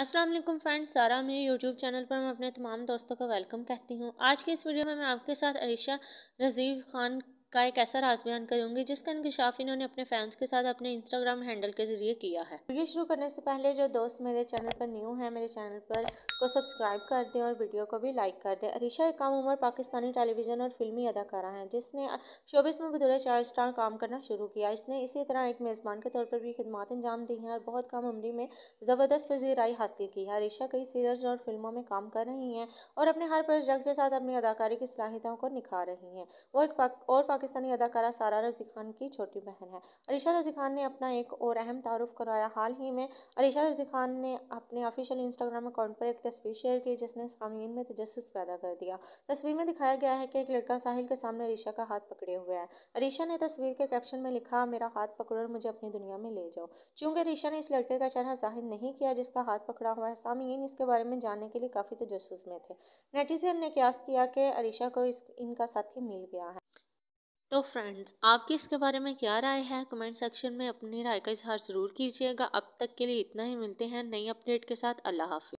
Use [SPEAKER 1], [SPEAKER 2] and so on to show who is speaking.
[SPEAKER 1] वालेकुम फ्रेंड्स सारा मेरे यूट्यूब चैनल पर मैं अपने तमाम दोस्तों का वेलकम कहती हूँ आज के इस वीडियो में मैं आपके साथ अरीशा रज़ीव खान का एक ऐसा राज बयान करूंगी जिसका इंकशाफ इन्होंने अपने फैंस के साथ अपने इंस्टाग्राम हैंडल के जरिए किया है वीडियो शुरू करने से पहले जो दोस्त मेरे चैनल पर न्यू है मेरे चैनल पर को सब्सक्राइब कर दें और वीडियो को भी लाइक कर दें एक काम उमर पाकिस्तानी टेलीविज़न और फिल्मी अदाकारा हैं जिसने चौबीस में बतौर चार स्टार काम करना शुरू किया इसने इसी तरह एक मेज़बान के तौर पर भी खदमात अंजाम दी हैं और बहुत कम उम्री में ज़बरदस्त पजीराई हासिल की है अरिशा कई सीरियल और फिल्मों में काम कर रही हैं और अपने हर प्रोजेक्ट के साथ अपनी अदाकारी की सलाहितों को निखार रही हैं वो एक और पाकिस्तानी अदाकारा सारा रजी खान की छोटी बहन है अरिशा रजी खान ने अपना एक और अहम तारुफ करवाया हाल ही में अरिशा रजी खान ने अपने ऑफिशियल इंस्टाग्राम अकाउंट पर एक तस्वीर शेयर की जिसने सामीन में तजस पैदा कर दिया तस्वीर में दिखाया गया है कि एक लड़का साहिल के सामने अरिशा का हाथ पकड़े हुए है अरिशा ने तस्वीर के कैप्शन में लिखा मेरा हाथ पकड़ो और मुझे अपनी दुनिया में ले जाओ चूंकि अरिशा ने इस लड़के का चेहरा जाहिर नहीं किया जिसका हाथ पकड़ा हुआ है सामीन इसके बारे में जानने के लिए काफ़ी तजस में थे नेटिजन ने क्यास किया कि अरिशा को इस इनका साथी मिल गया है तो फ्रेंड्स आपकी इसके बारे में क्या राय है कमेंट सेक्शन में अपनी राय का इजहार ज़रूर कीजिएगा अब तक के लिए इतना ही मिलते हैं नई अपडेट के साथ अल्लाह हाफि